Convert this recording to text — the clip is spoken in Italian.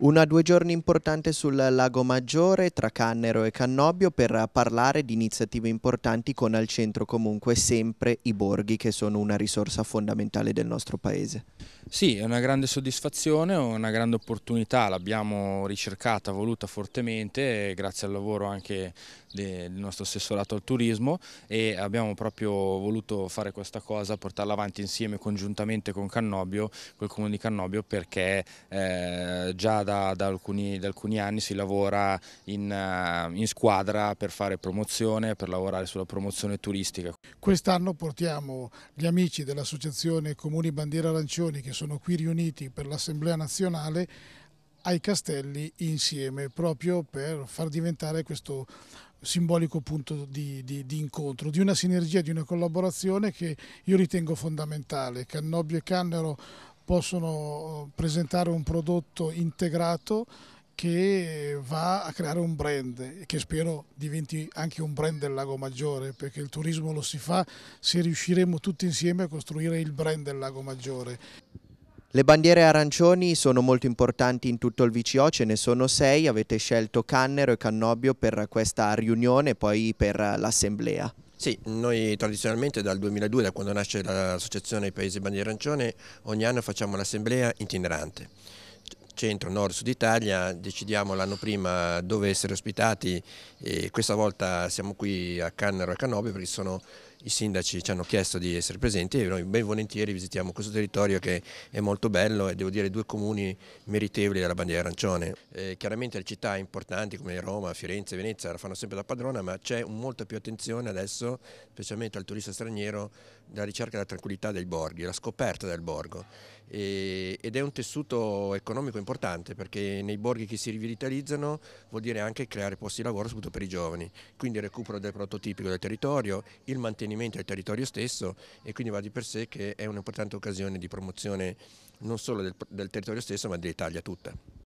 Una due giorni importante sul Lago Maggiore tra Cannero e Cannobio per parlare di iniziative importanti con al centro comunque sempre i borghi che sono una risorsa fondamentale del nostro paese. Sì, è una grande soddisfazione, una grande opportunità, l'abbiamo ricercata, voluta fortemente grazie al lavoro anche del nostro assessorato al turismo e abbiamo proprio voluto fare questa cosa, portarla avanti insieme congiuntamente con Cannobio, col comune di Cannobio perché eh, già da, da, alcuni, da alcuni, anni si lavora in, eh, in, squadra per fare promozione, per lavorare sulla promozione turistica. Quest'anno portiamo gli amici dell'Associazione Comuni Bandiera Arancioni che sono qui riuniti per l'Assemblea Nazionale ai castelli insieme proprio per far diventare questo simbolico punto di, di, di, incontro, di una sinergia, di una collaborazione che io ritengo fondamentale. Cannobio e Cannero possono eh, presentare un prodotto integrato che va a creare un brand e che spero diventi anche un brand del Lago Maggiore perché il turismo lo si fa se riusciremo tutti insieme a costruire il brand del Lago Maggiore. Le bandiere arancioni sono molto importanti in tutto il VCO, ce ne sono sei, avete scelto Cannero e Cannobio per questa riunione e poi per l'assemblea. Sì, noi tradizionalmente dal 2002, da quando nasce l'associazione Paesi Bandi Arancione, ogni anno facciamo l'assemblea itinerante. Centro, Nord, Sud Italia, decidiamo l'anno prima dove essere ospitati e questa volta siamo qui a Cannero e a Canobio perché sono i sindaci ci hanno chiesto di essere presenti e noi ben volentieri visitiamo questo territorio che è molto bello e devo dire due comuni meritevoli della bandiera arancione. Eh, chiaramente le città importanti come Roma, Firenze, Venezia la fanno sempre da padrona ma c'è molta più attenzione adesso specialmente al turista straniero della ricerca della tranquillità dei borghi, la scoperta del borgo e, ed è un tessuto economico importante perché nei borghi che si rivitalizzano vuol dire anche creare posti di lavoro soprattutto per i giovani, quindi il recupero del prototipico del territorio, il mantenimento appartenimento al territorio stesso e quindi va di per sé che è un'importante occasione di promozione non solo del, del territorio stesso ma dell'Italia tutta.